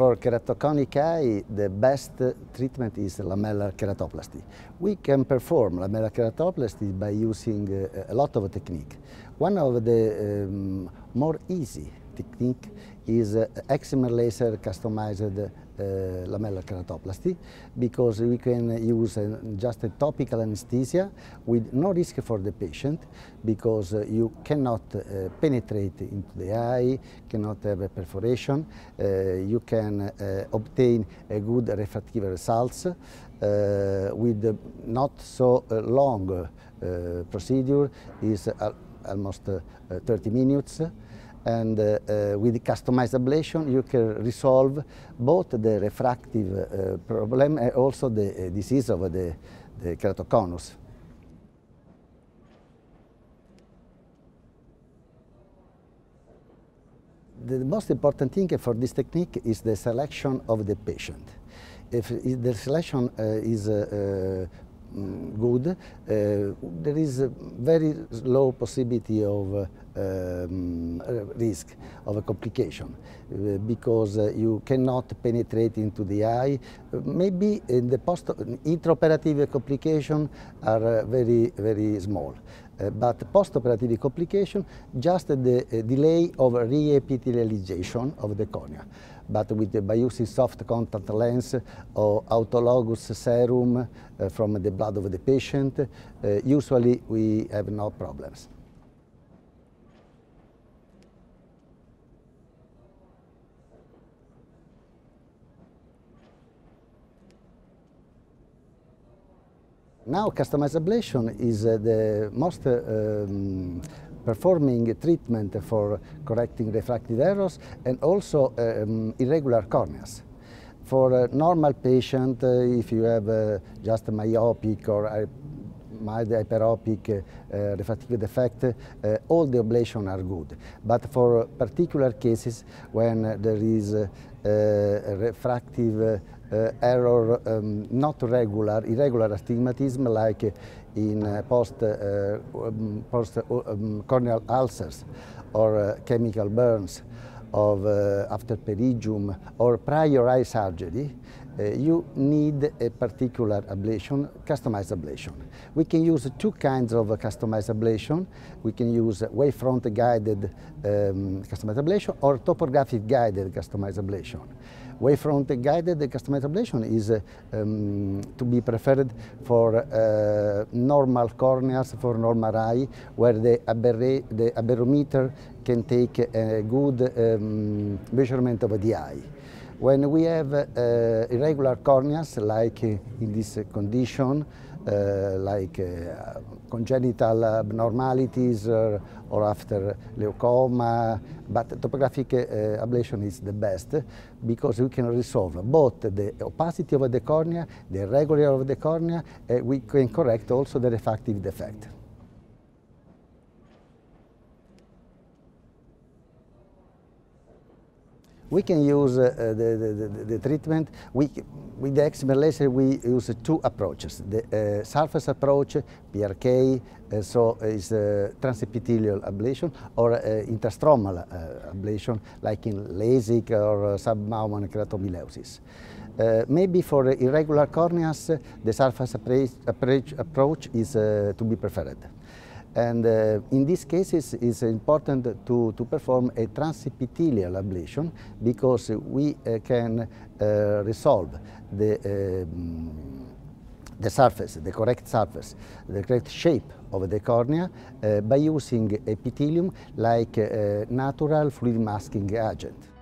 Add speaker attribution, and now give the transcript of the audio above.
Speaker 1: For eye, the best treatment is lamellar keratoplasty. We can perform lamellar keratoplasty by using uh, a lot of technique. One of the um, more easy technique is uh, excimer laser customized Eh, lamellar keratoplasty because we can use eh, just a topical anesthesia with no risk for the patient because eh, you cannot penetrate into the eye, cannot have a perforation, you can obtain a good refractive results with not so long procedure is almost 30 minutes and uh, uh, with customized ablation you can resolve both the refractive uh, problem and also the disease of the, the keratoconus. The most important thing for this technique is the selection of the patient. If the selection is good, uh, there is a very low possibility of uh, um, risk of a complication uh, because uh, you cannot penetrate into the eye. Uh, maybe in the post intraoperative complications are very, very small. but postoperative complication, just the delay of reepithelialization of the cornea but with the, by using soft contact lens or autologous serum uh, from the blood of the patient, uh, usually we have no problems. Now customized ablation is uh, the most uh, um, performing treatment for correcting refractive errors and also um, irregular corneas. For a normal patient, uh, if you have uh, just a myopic or mild hyperopic uh, uh, refractive defect, uh, all the ablations are good. But for particular cases, when there is uh, uh, refractive uh, error, um, not regular, irregular astigmatism like in uh, post, um, post um, corneal ulcers or chemical burns of uh, after perigium or prior eye surgery, uh, you need a particular ablation, customized ablation. We can use two kinds of customized ablation. We can use wavefront guided um, customized ablation or topographic guided customized ablation. Wavefront guided ablation is uh, um, to be preferred for uh, normal corneas, for normal eye, where the, aberra the aberrometer can take a good um, measurement of the eye. When we have uh, irregular corneas, like uh, in this condition, uh, like congenital abnormalities or, or, after leucoma, but topographic ablation is the best because we can resolve both the opacity of the cornea, the irregular of the cornea, we can correct also the refractive defect. we can use uh, uh the, the, the, treatment. We, with the eczema laser, we use two approaches. The uh, surface approach, PRK, uh, so is uh, transepithelial ablation or uh, interstromal ablation, like in LASIK or submammary keratobileusis. maybe for irregular corneas, the surface approach is to be preferred. And uh, in these cases, it's important to, to perform a transepithelial ablation because we uh, can uh, resolve the, um, the surface, the correct surface, the correct shape of the cornea uh, by using epithelium like natural fluid masking agent.